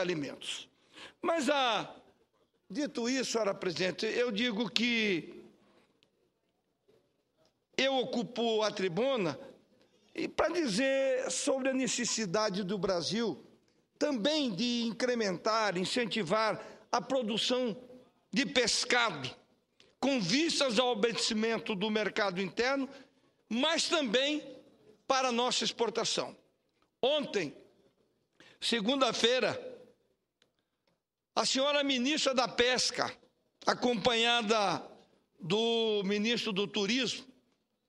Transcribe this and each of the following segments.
alimentos. Mas, ah, dito isso, senhora presidente, eu digo que eu ocupo a tribuna e para dizer sobre a necessidade do Brasil também de incrementar, incentivar a produção de pescado, com vistas ao obedecimento do mercado interno, mas também para a nossa exportação. Ontem, segunda-feira, a senhora ministra da Pesca, acompanhada do ministro do Turismo,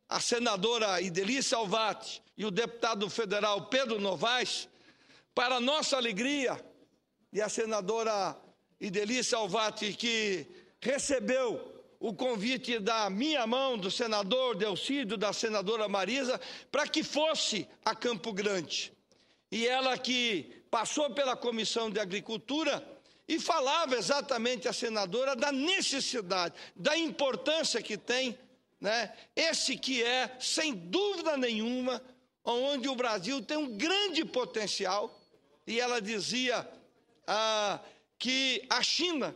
a senadora Ideli Alvati e o deputado federal Pedro Novaes, para nossa alegria, e a senadora Ideli Alvati, que recebeu o convite da minha mão, do senador Delcídio, da senadora Marisa, para que fosse a Campo Grande. E ela que passou pela Comissão de Agricultura, e falava exatamente a senadora da necessidade, da importância que tem né, esse que é, sem dúvida nenhuma, onde o Brasil tem um grande potencial. E ela dizia ah, que a China,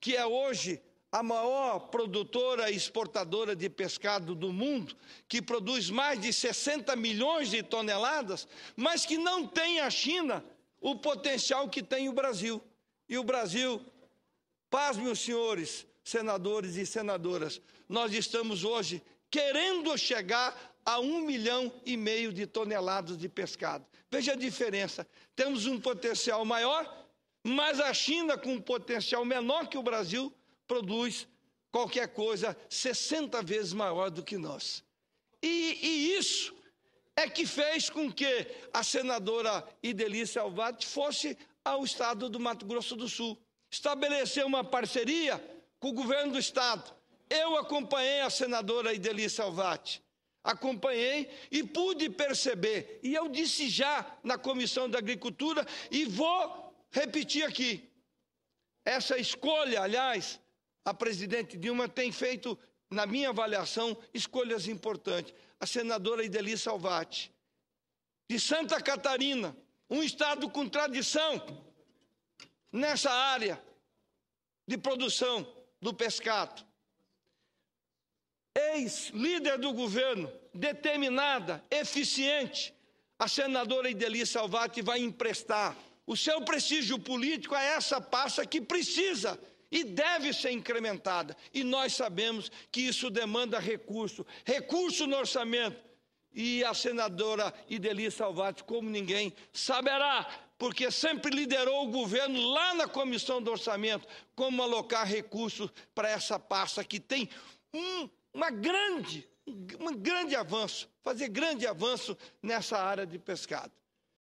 que é hoje a maior produtora e exportadora de pescado do mundo, que produz mais de 60 milhões de toneladas, mas que não tem a China o potencial que tem o Brasil. E o Brasil, pasme os senhores, senadores e senadoras, nós estamos hoje querendo chegar a um milhão e meio de toneladas de pescado. Veja a diferença. Temos um potencial maior, mas a China, com um potencial menor que o Brasil, produz qualquer coisa 60 vezes maior do que nós. E, e isso é que fez com que a senadora Idelice Alvati fosse ao estado do Mato Grosso do Sul. estabelecer uma parceria com o governo do estado. Eu acompanhei a senadora Ideli Salvati, acompanhei e pude perceber, e eu disse já na Comissão da Agricultura, e vou repetir aqui. Essa escolha, aliás, a presidente Dilma tem feito, na minha avaliação, escolhas importantes. A senadora Ideli Salvati, de Santa Catarina, um Estado com tradição nessa área de produção do pescado. Ex-líder do governo, determinada, eficiente, a senadora Ideli Salvati vai emprestar o seu prestígio político a essa pasta que precisa e deve ser incrementada. E nós sabemos que isso demanda recurso recurso no orçamento, e a senadora Ideli Salvati, como ninguém, saberá, porque sempre liderou o governo lá na comissão do orçamento, como alocar recursos para essa pasta que tem um, uma grande, um grande avanço, fazer grande avanço nessa área de pescado.